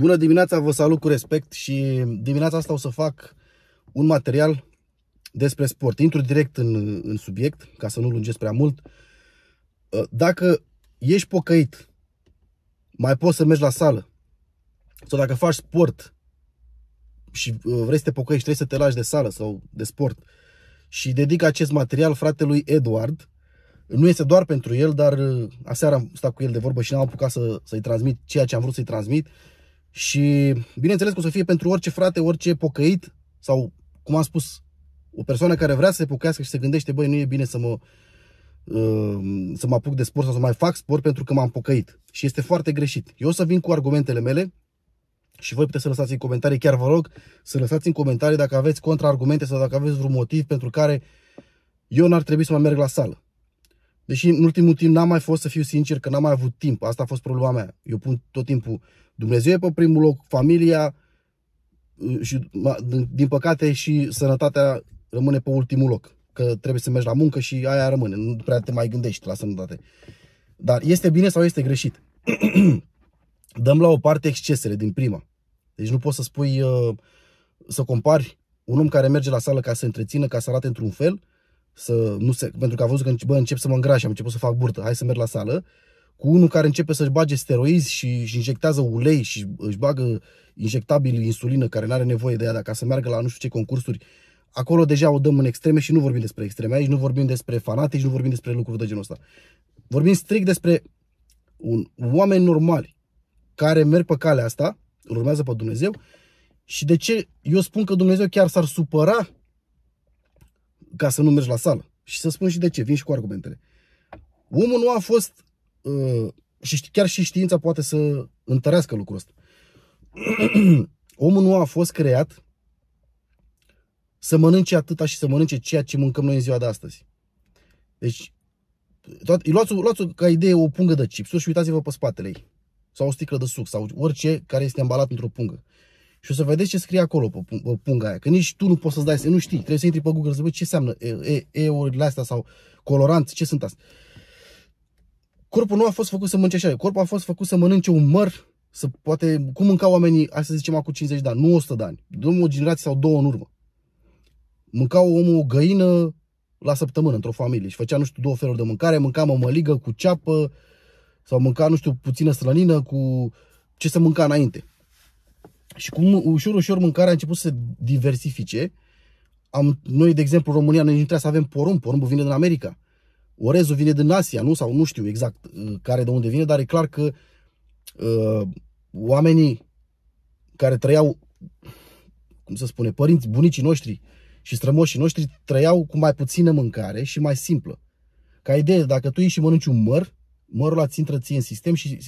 Bună dimineața, vă salut cu respect și dimineața asta o să fac un material despre sport. Intru direct în, în subiect, ca să nu lungesc prea mult. Uh, dacă ești pocăit, mai poți să mergi la sală. Sau dacă faci sport și uh, vrei să te pocăiești, trebuie să te lași de sală sau de sport. Și dedic acest material fratelui Eduard. Nu este doar pentru el, dar uh, aseară am stat cu el de vorbă și n-am apucat să, să-i transmit ceea ce am vrut să-i transmit și bineînțeles că o să fie pentru orice frate, orice pocăit sau, cum am spus, o persoană care vrea să se pocăiască și se gândește, băi, nu e bine să mă, uh, să mă apuc de sport sau să mai fac sport pentru că m-am pocăit. Și este foarte greșit. Eu o să vin cu argumentele mele și voi puteți să lăsați în comentarii, chiar vă rog să lăsați în comentarii dacă aveți contraargumente sau dacă aveți vreun motiv pentru care eu n-ar trebui să mai merg la sală. Deși în ultimul timp n-am mai fost să fiu sincer că n-am mai avut timp. Asta a fost problema mea. Eu pun tot timpul Dumnezeu e pe primul loc, familia uh, și din păcate și sănătatea rămâne pe ultimul loc. Că trebuie să mergi la muncă și aia rămâne. Nu prea te mai gândești la sănătate. Dar este bine sau este greșit? Dăm la o parte excesele din prima. Deci nu poți să spui, uh, să compari un om care merge la sală ca să se întrețină, ca să arate într-un fel, să nu se, pentru că a văzut că bă, încep să mă îngraș, am început să fac burtă, hai să merg la sală, cu unul care începe să-și bage steroizi și își injectează ulei și își bagă injectabil insulină care nu are nevoie de ea, dacă să meargă la nu știu ce concursuri, acolo deja o dăm în extreme și nu vorbim despre extreme aici, nu vorbim despre fanatici, nu vorbim despre lucruri de genul ăsta. Vorbim strict despre un, oameni normali care merg pe calea asta, îl urmează pe Dumnezeu și de ce eu spun că Dumnezeu chiar s-ar supăra ca să nu mergi la sală. Și să spun și de ce, vin și cu argumentele. Omul nu a fost, uh, și chiar și știința poate să întărească lucrul ăsta. Omul nu a fost creat să mănânce atâta și să mănânce ceea ce mâncăm noi în ziua de astăzi. Deci, toate, luați, luați ca idee o pungă de chipsuri și uitați-vă pe spatele ei. Sau o sticlă de suc sau orice care este ambalat într-o pungă. Și o să vedeți ce scrie acolo pe punga aia. Că nici tu nu poți să-ți dai să nu știi. Trebuie să intri pe Google să vezi ce înseamnă E-urile astea sau colorant, ce sunt astea. Corpul nu a fost făcut să mănânce așa. Corpul a fost făcut să mănânce un măr, să poate, cum mâncau oamenii, hai să zicem, acum 50 de ani, nu 100 de ani, o generație sau două în urmă. Mâncau omul o găină la săptămână într-o familie și făcea, nu știu, două feluri de mâncare, mânca mămăligă cu ceapă sau mânca, nu știu, puțină slănină cu ce să mânca înainte. Și cum ușor, ușor mâncarea a început să se diversifice, am, noi, de exemplu, în România, noi trebuie să avem porumb, porumbul vine din America. Orezul vine din Asia, nu? Sau nu știu exact uh, care de unde vine, dar e clar că uh, oamenii care trăiau, cum să spune, părinți, bunicii noștri și strămoșii noștri trăiau cu mai puțină mâncare și mai simplă. Ca idee, dacă tu ieși și mănânci un măr, mărul ați țintră ție în sistem și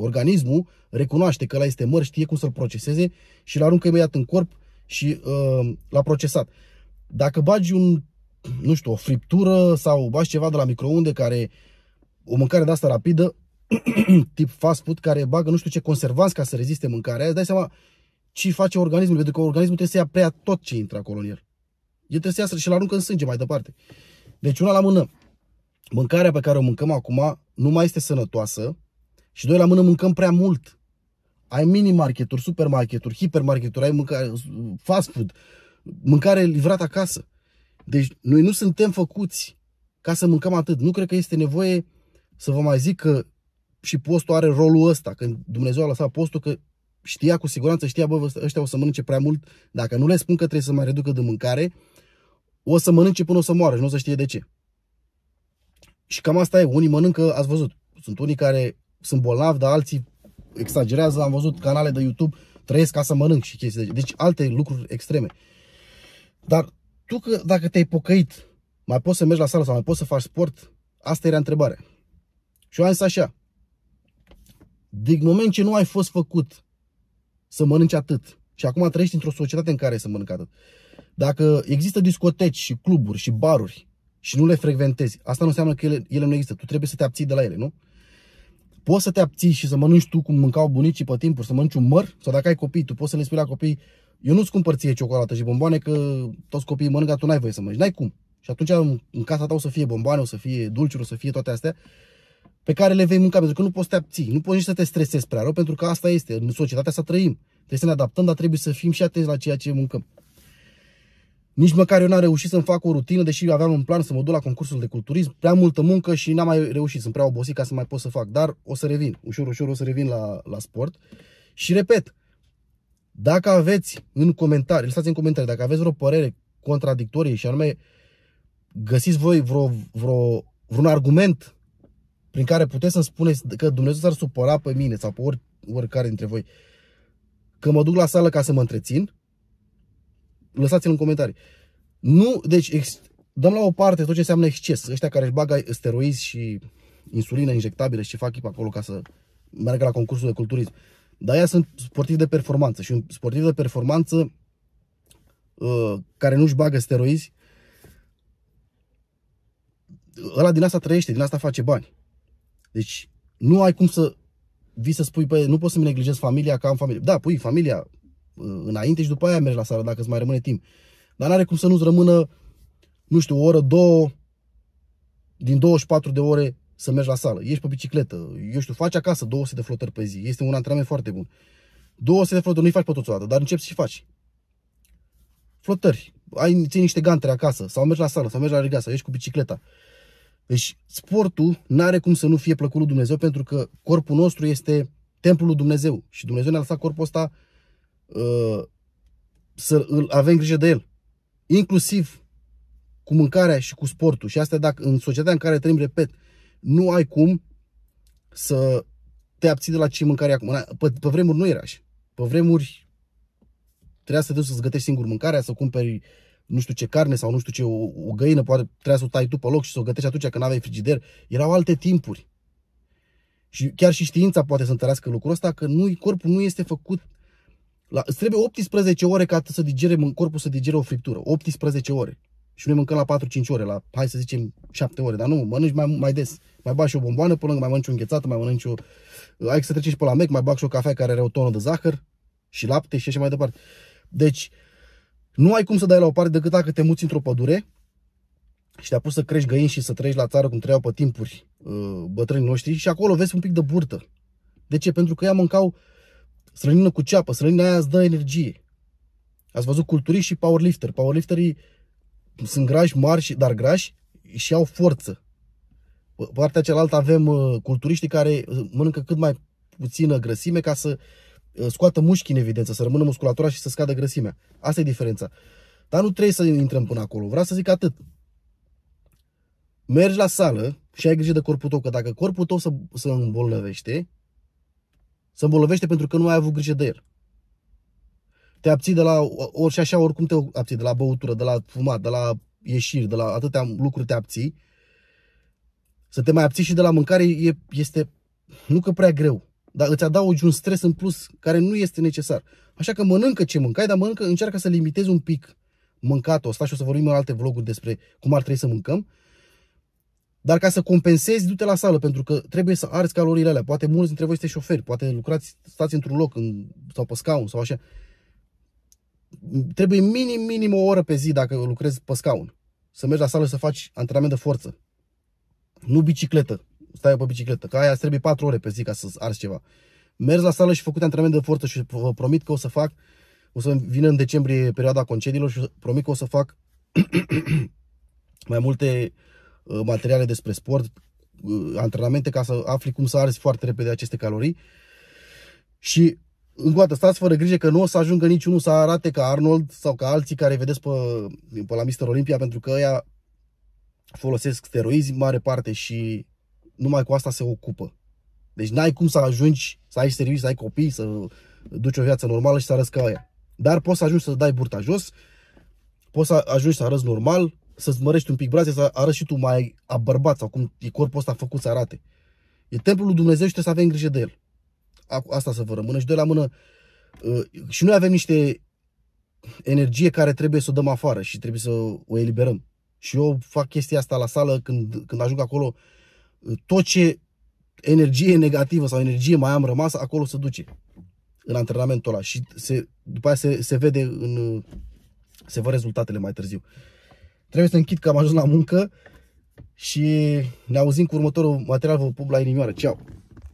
organismul recunoaște că la este măr, știe cum să-l proceseze și îl aruncă imediat în corp și uh, l-a procesat. Dacă bagi un, nu știu, o friptură sau bagi ceva de la microunde care, o mâncare de asta rapidă, tip fast food, care bagă nu știu ce conservanți ca să reziste mâncarea îți dai seama ce face organismul, pentru că organismul trebuie să ia prea tot ce intră acolo în el. El trebuie să iasă și-l aruncă în sânge mai departe. Deci una la mână, mâncarea pe care o mâncăm acum nu mai este sănătoasă și doi la mână mâncăm prea mult. Ai mini-marketuri, supermarketuri, hipermarketuri, ai mâncare, fast food, mâncare livrată acasă. Deci noi nu suntem făcuți ca să mâncăm atât. Nu cred că este nevoie să vă mai zic că și postul are rolul ăsta. Când Dumnezeu a lăsat postul, că știa cu siguranță, știa, bă, ăștia o să mănânce prea mult. Dacă nu le spun că trebuie să mai reducă de mâncare, o să mănânce până o să moară și nu o să știe de ce. Și cam asta e, unii mănâncă, ați văzut, sunt unii care sunt bolnavi, dar alții exagerează, am văzut canale de YouTube, trăiesc ca să mănânc și chestii de Deci alte lucruri extreme. Dar tu că, dacă te-ai pocăit, mai poți să mergi la sală sau mai poți să faci sport? Asta era întrebarea. Și eu am zis așa, din moment ce nu ai fost făcut să mănânci atât, și acum trăiești într-o societate în care să mănânci atât, dacă există discoteci și cluburi și baruri și nu le frecventezi, asta nu înseamnă că ele, ele nu există. Tu trebuie să te abții de la ele, nu? Poți să te abții și să mănânci tu cum mâncau bunicii pe timpuri, să mănânci un măr, sau dacă ai copii, tu poți să le spui la copii, eu nu-ți cumpăr ție ciocolată și bomboane că toți copiii mănâncă, tu n-ai voie să mănânci, n-ai cum. Și atunci în casa ta o să fie bomboane, o să fie dulciuri, o să fie toate astea pe care le vei mânca, pentru că nu poți să te abții, nu poți nici să te stresezi prea rău, pentru că asta este, în societatea să trăim. Trebuie să ne adaptăm, dar trebuie să fim și atenți la ceea ce mâncăm. Nici măcar eu n-am reușit să-mi fac o rutină, deși aveam un plan să mă duc la concursul de culturism. Prea multă muncă și n-am mai reușit, sunt prea obosit ca să mai pot să fac, dar o să revin, ușor, ușor o să revin la, la sport. Și repet, dacă aveți în comentarii, lăsați în comentarii, dacă aveți vreo părere contradictorie și anume găsiți voi vreo, vreo, vreun argument prin care puteți să-mi spuneți că Dumnezeu s-ar supăra pe mine sau pe ori, oricare dintre voi că mă duc la sală ca să mă întrețin, lăsați-l în comentarii. Nu, deci ex, dăm la o parte tot ce înseamnă exces. Ăștia care își bagă steroizi și insulină injectabilă și fac chip acolo ca să meargă la concursul de culturism. Dar aia sunt sportivi de performanță și un sportiv de performanță uh, care nu-și bagă steroizi, ăla din asta trăiește, din asta face bani. Deci nu ai cum să vii să spui, păi, nu poți să-mi neglijez familia ca am familie. Da, pui familia, înainte și după aia mergi la sală dacă îți mai rămâne timp. Dar n-are cum să nu-ți rămână, nu știu, o oră, două, din 24 de ore să mergi la sală. Ești pe bicicletă, eu știu, faci acasă 200 de flotări pe zi. Este un antrenament foarte bun. 200 de flotări nu-i faci pe toți odată, dar începi și faci. Flotări, ai, ții niște gantere acasă, sau mergi la sală, sau mergi la regat, sau ești cu bicicleta. Deci sportul nu are cum să nu fie plăcut lui Dumnezeu pentru că corpul nostru este templul lui Dumnezeu și Dumnezeu ne-a lăsat corpul ăsta Uh, să îl avem grijă de el. Inclusiv cu mâncarea și cu sportul. Și asta dacă în societatea în care trăim, repet, nu ai cum să te abții de la ce mâncare acum. Pe, pe vremuri nu era așa. Pe vremuri trebuia să te duci să-ți gătești singur mâncarea, să cumperi nu știu ce carne sau nu știu ce, o, o găină, poate trebuia să o tai tu pe loc și să o gătești atunci când aveai frigider. Erau alte timpuri. Și chiar și știința poate să întărească lucrul ăsta, că nu, corpul nu este făcut la, îți trebuie 18 ore ca să digere, corpul să digere o friptură. 18 ore. Și noi mâncăm la 4-5 ore, la, hai să zicem, 7 ore, dar nu, mănânci mai, mai des. Mai bagi și o bomboană până mai mănânci o înghețată, mai mănânci o... Ă, ai să treci și pe la mec, mai bag și o cafea care are o tonă de zahăr și lapte și așa mai departe. Deci, nu ai cum să dai la o parte decât dacă te muți într-o pădure și te-a pus să crești găini și să trăiești la țară cum trăiau pe timpuri ă, bătrânii noștri și acolo vezi un pic de burtă. De ce? Pentru că ea mâncau Strănină cu ceapă, strănină aia îți dă energie. Ați văzut culturiști și powerlifter. Powerlifterii sunt grași mari, dar grași și au forță. Pe partea cealaltă avem uh, culturiștii care uh, mănâncă cât mai puțină grăsime ca să uh, scoată mușchi în evidență, să rămână musculatura și să scadă grăsimea. Asta e diferența. Dar nu trebuie să intrăm până acolo. Vreau să zic atât. Mergi la sală și ai grijă de corpul tău, că dacă corpul tău se îmbolnăvește, se îmbolnăvește pentru că nu ai avut grijă de el. Te abții de la, ori și așa, oricum te abții, de la băutură, de la fumat, de la ieșiri, de la atâtea lucruri te abții. Să te mai abții și de la mâncare e, este, nu că prea greu, dar îți adaugi un stres în plus care nu este necesar. Așa că mănâncă ce mâncai, dar mănâncă, încearcă să limitezi un pic mâncatul ăsta și o să vorbim în alte vloguri despre cum ar trebui să mâncăm, dar ca să compensezi, du-te la sală, pentru că trebuie să arzi calorile alea. Poate mulți dintre voi sunteți șoferi, poate lucrați, stați într-un loc în, sau pe scaun sau așa. Trebuie minim, minim o oră pe zi dacă lucrezi pe scaun. Să mergi la sală să faci antrenament de forță. Nu bicicletă. Stai pe bicicletă, că aia îți trebuie 4 ore pe zi ca să arzi ceva. Mergi la sală și făcut antrenament de forță și vă promit că o să fac, o să vină în decembrie perioada concediilor și promit că o să fac mai multe Uh, materiale despre sport, uh, antrenamente ca să afli cum să arzi foarte repede aceste calorii. Și în o stați fără grijă că nu o să ajungă niciunul să arate ca Arnold sau ca alții care vedeți pe, pe la Mister Olympia, pentru că ea folosesc steroizi în mare parte și numai cu asta se ocupă. Deci n-ai cum să ajungi să ai servici, să ai copii, să duci o viață normală și să arăți ca aia. Dar poți să ajungi să dai burta jos, poți să ajungi să arăți normal, să-ți mărești un pic brațe, să arăți și tu mai bărbat sau cum e corpul ăsta făcut să arate. E templul lui Dumnezeu și trebuie să avem grijă de el. Asta să vă rămână și de la mână. Uh, și noi avem niște energie care trebuie să o dăm afară și trebuie să o eliberăm. Și eu fac chestia asta la sală când, când ajung acolo. Uh, tot ce energie negativă sau energie mai am rămas, acolo se duce în antrenamentul ăla și se, după aia se, se vede în, uh, se văd rezultatele mai târziu. Trebuie să închid că am ajuns la muncă și ne auzim cu următorul material, vă pup la inimioară. Ceau!